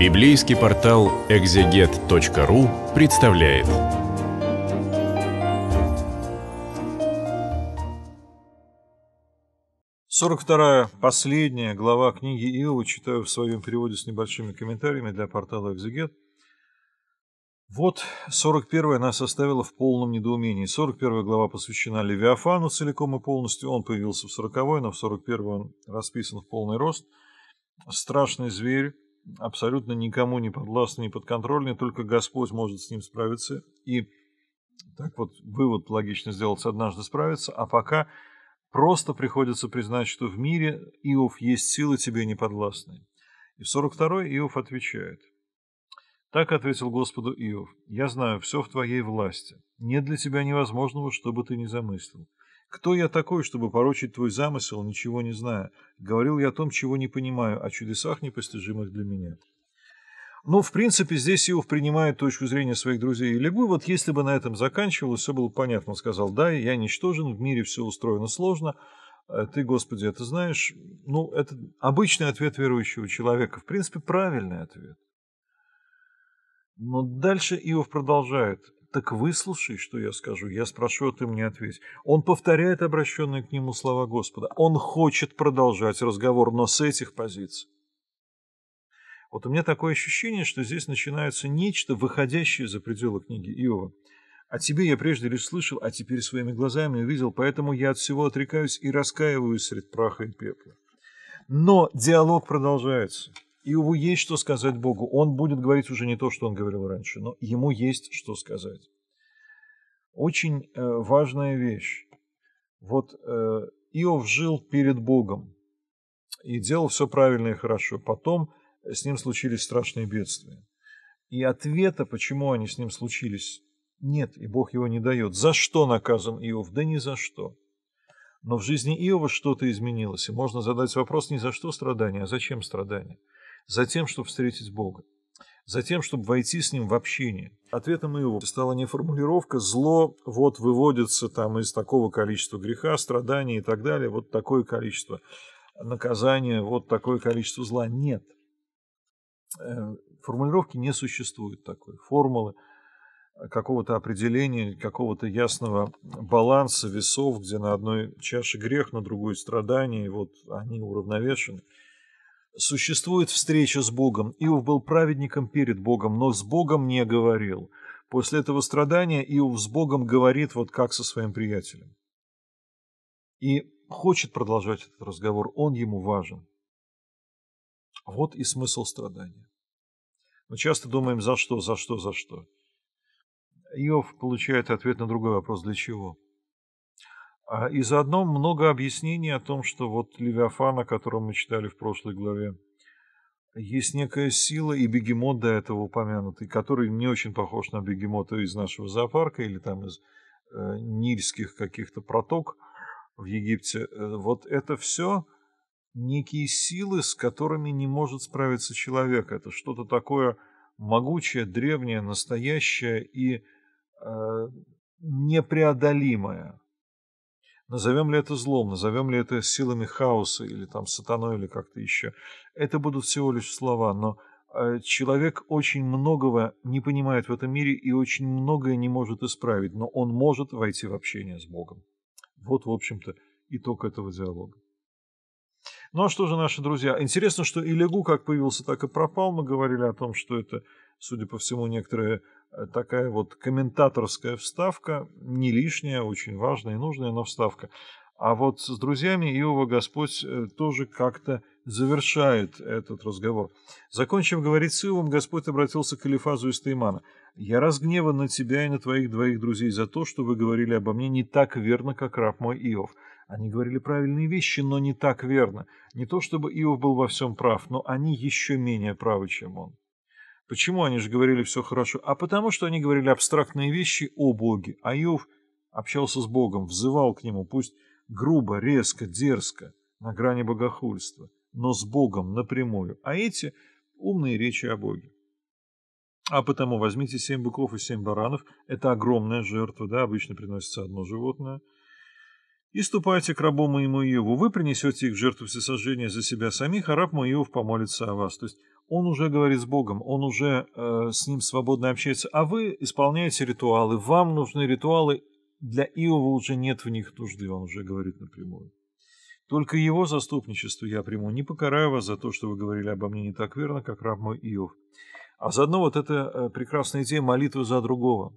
Библейский портал exeget.ru представляет. Сорок вторая, последняя глава книги Иова читаю в своем переводе с небольшими комментариями для портала «Экзегет». Вот 41 нас оставила в полном недоумении. 41 глава посвящена Левиафану целиком и полностью. Он появился в 40 но в 41 он расписан в полный рост. Страшный зверь, абсолютно никому не подвластный, не подконтрольный, только Господь может с ним справиться. И так вот вывод логично сделать, однажды справиться, а пока просто приходится признать, что в мире, Иов, есть силы тебе не подвластные. И 42 Иов отвечает. Так ответил Господу Иов, «Я знаю все в твоей власти. Нет для тебя невозможного, что бы ты ни замыслил. Кто я такой, чтобы порочить твой замысел, ничего не зная? Говорил я о том, чего не понимаю, о чудесах, непостижимых для меня. Ну, в принципе, здесь Иов принимает точку зрения своих друзей и лягу. Вот если бы на этом заканчивалось, все было понятно. сказал, да, я ничтожен, в мире все устроено сложно. Э, ты, Господи, это знаешь. Ну, это обычный ответ верующего человека. В принципе, правильный ответ. Но дальше Иов продолжает так выслушай, что я скажу. Я спрошу, а ты мне ответь. Он повторяет обращенные к нему слова Господа. Он хочет продолжать разговор, но с этих позиций. Вот у меня такое ощущение, что здесь начинается нечто, выходящее за пределы книги Иова. О «А тебе я прежде лишь слышал, а теперь своими глазами увидел, поэтому я от всего отрекаюсь и раскаиваюсь среди праха и пепла. Но диалог продолжается. Иову есть что сказать Богу. Он будет говорить уже не то, что он говорил раньше, но ему есть что сказать. Очень э, важная вещь. Вот э, Иов жил перед Богом и делал все правильно и хорошо. Потом э, с ним случились страшные бедствия. И ответа, почему они с ним случились, нет, и Бог его не дает. За что наказан Иов? Да ни за что. Но в жизни Иова что-то изменилось, и можно задать вопрос не за что страдания, а зачем страдания. Затем, чтобы встретить Бога, затем, чтобы войти с Ним в общение. Ответом его стала не формулировка «зло вот выводится там из такого количества греха, страданий и так далее, вот такое количество наказания, вот такое количество зла». Нет. Э, формулировки не существует такой, формулы э, какого-то определения, какого-то ясного баланса весов, где на одной чаше грех, на другой страдание, и вот они уравновешены. Существует встреча с Богом. Иов был праведником перед Богом, но с Богом не говорил. После этого страдания Иов с Богом говорит вот как со своим приятелем. И хочет продолжать этот разговор, он ему важен. Вот и смысл страдания. Мы часто думаем, за что, за что, за что. Иов получает ответ на другой вопрос, для чего? А, и заодно много объяснений о том, что вот Левиафан, о котором мы читали в прошлой главе, есть некая сила, и бегемот до этого упомянутый, который не очень похож на бегемота из нашего зоопарка или там из э, нильских каких-то проток в Египте. Э, вот это все некие силы, с которыми не может справиться человек. Это что-то такое могучее, древнее, настоящее и э, непреодолимое. Назовем ли это злом, назовем ли это силами хаоса или там сатаной или как-то еще. Это будут всего лишь слова, но э, человек очень многого не понимает в этом мире и очень многое не может исправить, но он может войти в общение с Богом. Вот, в общем-то, итог этого диалога. Ну а что же, наши друзья? Интересно, что и легу как появился, так и пропал. Мы говорили о том, что это, судя по всему, некоторые Э, такая вот комментаторская вставка, не лишняя, очень важная и нужная, но вставка. А вот с друзьями Иова Господь э, тоже как-то завершает этот разговор. Закончив говорить с Иовом, Господь обратился к Элифазу из Таймана. «Я разгневан на тебя и на твоих двоих друзей за то, что вы говорили обо мне не так верно, как раб мой Иов». Они говорили правильные вещи, но не так верно. Не то чтобы Иов был во всем прав, но они еще менее правы, чем он. Почему они же говорили все хорошо? А потому что они говорили абстрактные вещи о Боге. А Иов общался с Богом, взывал к нему, пусть грубо, резко, дерзко, на грани богохульства, но с Богом напрямую. А эти умные речи о Боге. А потому возьмите семь быков и семь баранов, это огромная жертва, да, обычно приносится одно животное, и ступайте к рабу моему Иову, вы принесете их в жертву всесожжения за себя самих, а раб мой Иов помолится о вас. То есть он уже говорит с Богом, он уже э, с ним свободно общается, а вы исполняете ритуалы, вам нужны ритуалы, для Иова уже нет в них нужды, он уже говорит напрямую. Только его заступничество я приму, не покараю вас за то, что вы говорили обо мне не так верно, как раб мой Иов. А заодно вот эта э, прекрасная идея молитвы за другого.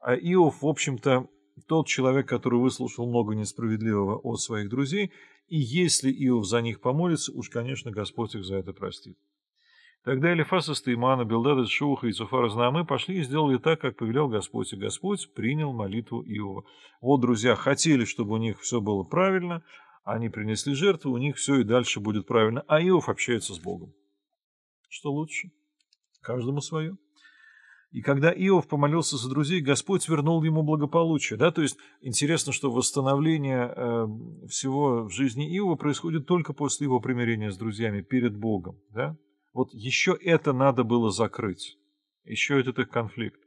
А Иов, в общем-то, тот человек, который выслушал много несправедливого от своих друзей, и если Иов за них помолится, уж, конечно, Господь их за это простит. Тогда Элифаса из Таймана, Шуха и Цуфар из пошли и сделали так, как повелел Господь, и Господь принял молитву Иова. Вот, друзья, хотели, чтобы у них все было правильно, они принесли жертву, у них все и дальше будет правильно, а Иов общается с Богом. Что лучше? Каждому свое. И когда Иов помолился за друзей, Господь вернул ему благополучие. Да? То есть интересно, что восстановление э, всего в жизни Иова происходит только после его примирения с друзьями перед Богом. Да? Вот еще это надо было закрыть. Еще этот их конфликт.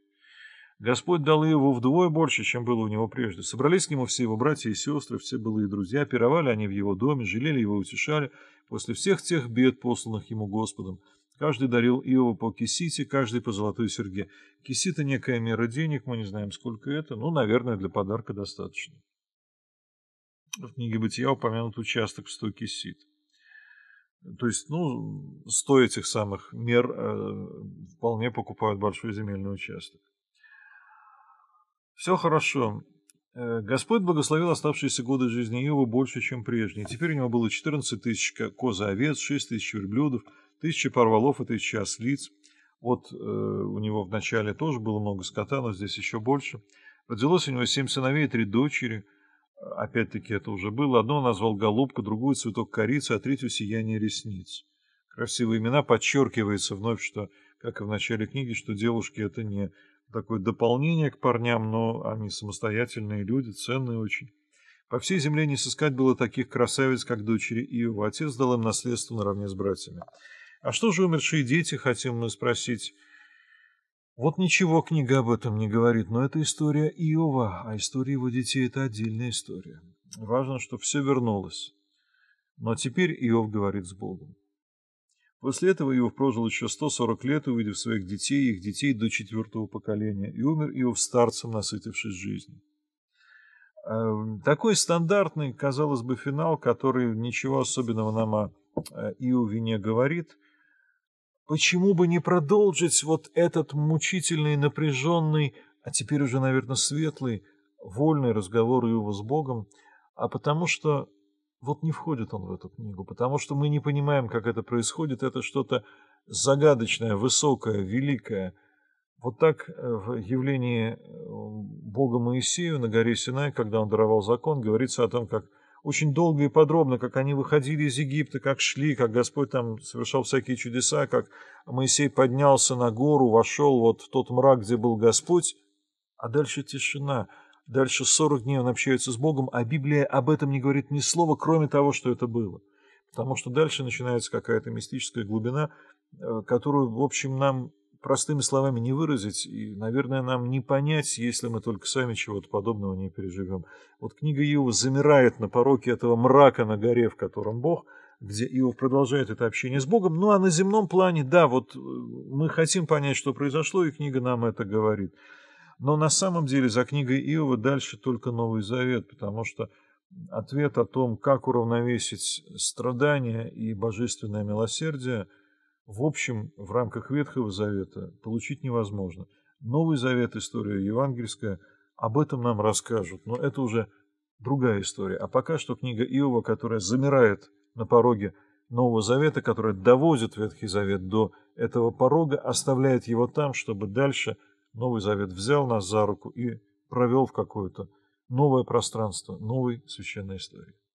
Господь дал его вдвое больше, чем было у него прежде. Собрались к нему все его братья и сестры, все былые друзья, пировали они в его доме, жалели его, утешали. После всех тех бед, посланных ему Господом, каждый дарил Иова по кисите, каждый по золотой серге. Кисита некая мера денег, мы не знаем, сколько это, но, наверное, для подарка достаточно. В книге «Бытия» упомянут участок в 100 кисит. То есть, ну, сто этих самых мер э, вполне покупают большой земельный участок. Все хорошо. Э, Господь благословил оставшиеся годы жизни Иова больше, чем прежние. Теперь у него было 14 тысяч коз и овец, 6 тысяч верблюдов, тысячи порвалов и тысячи ослиц. Вот э, у него вначале тоже было много скота, но здесь еще больше. Родилось у него семь сыновей и три дочери – Опять-таки это уже было. Одно назвал голубка, другую цветок корицы, а третью сияние ресниц. Красивые имена подчеркивается вновь, что, как и в начале книги, что девушки это не такое дополнение к парням, но они самостоятельные люди, ценные очень. По всей земле не сыскать было таких красавиц, как дочери Иова. Отец дал им наследство наравне с братьями. А что же умершие дети, хотим мы спросить? Вот ничего книга об этом не говорит, но это история Иова, а история его детей – это отдельная история. Важно, что все вернулось. Но теперь Иов говорит с Богом. После этого Иов прожил еще 140 лет, увидев своих детей и их детей до четвертого поколения, и умер Иов старцем, насытившись жизнью. Э, такой стандартный, казалось бы, финал, который ничего особенного нам о э, Иове не говорит – Почему бы не продолжить вот этот мучительный, напряженный, а теперь уже, наверное, светлый, вольный разговор его с Богом, а потому что вот не входит он в эту книгу, потому что мы не понимаем, как это происходит. Это что-то загадочное, высокое, великое. Вот так э, в явлении э, Бога Моисею на горе Синай, когда он даровал закон, говорится о том, как очень долго и подробно, как они выходили из Египта, как шли, как Господь там совершал всякие чудеса, как Моисей поднялся на гору, вошел вот в тот мрак, где был Господь, а дальше тишина. Дальше 40 дней он общается с Богом, а Библия об этом не говорит ни слова, кроме того, что это было. Потому что дальше начинается какая-то мистическая глубина, э, которую, в общем, нам простыми словами не выразить, и, наверное, нам не понять, если мы только сами чего-то подобного не переживем. Вот книга Иова замирает на пороке этого мрака на горе, в котором Бог, где Иов продолжает это общение с Богом. Ну а на земном плане, да, вот э, мы хотим понять, что произошло, и книга нам это говорит. Но на самом деле за книгой Иова дальше только Новый Завет, потому что ответ о том, как уравновесить страдания и божественное милосердие – в общем, в рамках Ветхого Завета получить невозможно. Новый Завет, история евангельская, об этом нам расскажут, но это уже другая история. А пока что книга Иова, которая замирает на пороге Нового Завета, которая довозит Ветхий Завет до этого порога, оставляет его там, чтобы дальше Новый Завет взял нас за руку и провел в какое-то новое пространство, новой священной истории.